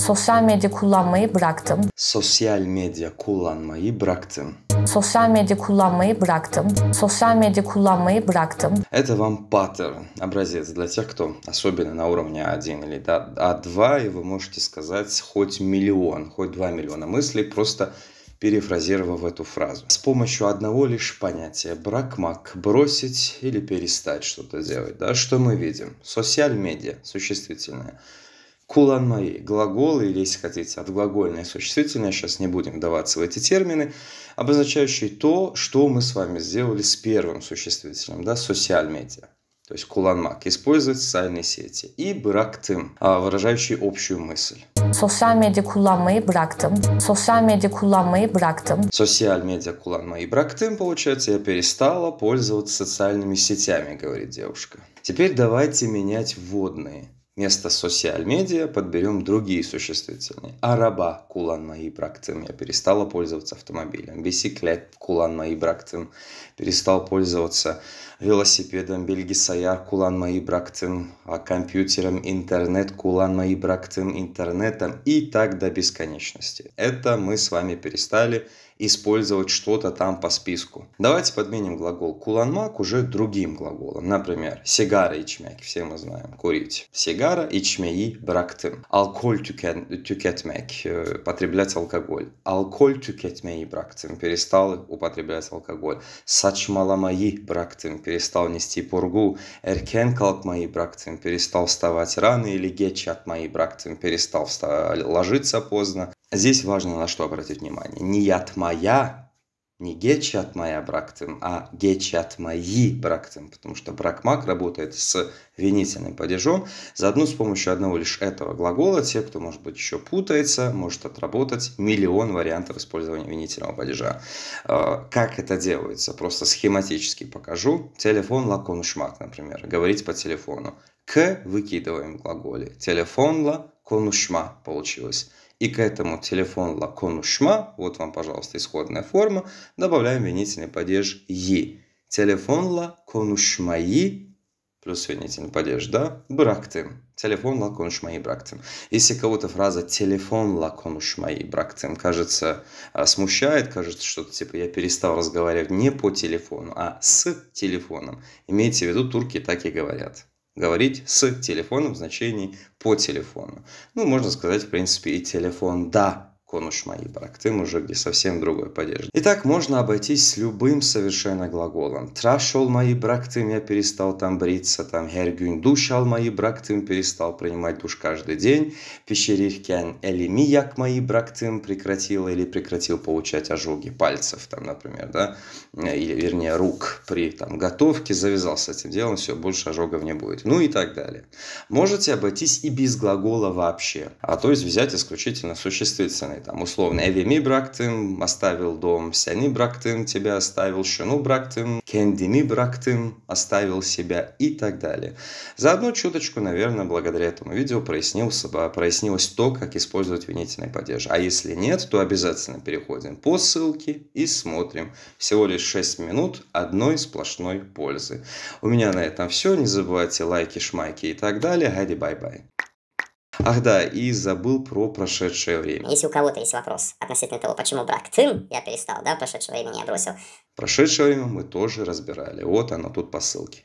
Sosyal medya kullanmayı bıraktım. Sosyal medya kullanmayı bıraktım. Sosyal medya kullanmayı bıraktım. Sosyal medya kullanmayı браktım. Это вам паттерн, образец для тех, кто особенно на уровне А1 или А2, а и вы можете сказать хоть миллион, хоть два миллиона мыслей, просто перефразировав эту фразу. С помощью одного лишь понятия бракмак – бросить или перестать что-то делать. Да? Что мы видим? Социаль-медиа, существительное – куланмаи, глаголы, или, если хотите, от глагольное существительное, сейчас не будем даваться в эти термины, обозначающие то, что мы с вами сделали с первым существительным, да, медиа, То есть куланмак использует социальные сети. И брактым, а, выражающий общую мысль. Sosyal medya kullanmayı bıraktım. Sosyal medya kullanmayı bıraktım. Sosyal medya kullanmayı bıraktım, получается, я перестала пользоваться социальными сетями, говорит девушка. Теперь давайте менять вводные. Вместо социал-медиа подберем другие существительные. Араба кулан мои брактым. Я перестала пользоваться автомобилем. Бисиклет кулан мои брактым. Перестал пользоваться велосипедом. Бельгисаяр кулан мои брактым. А компьютером, интернет кулан мои брактым. Интернетом и так до бесконечности. Это мы с вами перестали использовать что-то там по списку. Давайте подменим глагол куланмак уже другим глаголом. Например, сигара ичмяк, все мы знаем, курить. Сигара ичмеи брактым. Алкоголь тюкетмек, э, потреблять алкоголь. Алкоголь тюкетмеи брактым, перестал употреблять алкоголь. Сачмаламаи брактым, перестал нести пургу. Эркен калкмаи брактым, перестал вставать рано или гечат мои брактым, перестал ложиться поздно. Здесь важно на что обратить внимание. Не яд моя, не от моя брактым, а от мои брактым, потому что бракмак работает с винительным падежом. Заодно с помощью одного лишь этого глагола те, кто, может быть, еще путается, может отработать миллион вариантов использования винительного падежа. Э, как это делается? Просто схематически покажу. Телефон лаком шмак, например. Говорить по телефону. К выкидываем глаголе. Телефон ла конушма получилось. И к этому телефон лаконушма, вот вам, пожалуйста, исходная форма, добавляем винительный падеж «и». Телефон лаконушмаи плюс винительный падеж, да? Брактым. Телефон ла конушмаи брактым. Если кого-то фраза «телефон ла конушмаи брактым» кажется а, смущает, кажется что-то типа «я перестал разговаривать не по телефону, а с телефоном», имейте в виду, турки так и говорят говорить с телефоном в значении по телефону. Ну, можно сказать, в принципе, и телефон «да», конуш мои Тым уже где совсем другой падеж. Итак, можно обойтись с любым совершенно глаголом. Трашол мои брактым я перестал там бриться, там гергюнь душал мои брактым перестал принимать душ каждый день. Пещериркян или мияк мои брактым тым, прекратил или прекратил получать ожоги пальцев, там, например, да, или, вернее, рук при там готовке, завязал с этим делом, все, больше ожогов не будет. Ну и так далее. Можете обойтись и без глагола вообще, а то есть взять исключительно существительное там, условно, evimi bıraktım, оставил дом, seni bıraktım, тебя оставил, şunu bıraktım, kendimi bıraktım, оставил себя и так далее. За одну чуточку, наверное, благодаря этому видео прояснился, бы, прояснилось то, как использовать винительные падеж. А если нет, то обязательно переходим по ссылке и смотрим. Всего лишь 6 минут одной сплошной пользы. У меня на этом все. Не забывайте лайки, шмайки и так далее. Гади бай-бай. Ах да, и забыл про прошедшее время. Если у кого-то есть вопрос относительно того, почему брак тым, я перестал, да, в прошедшее время я бросил. Прошедшее время мы тоже разбирали. Вот оно тут по ссылке.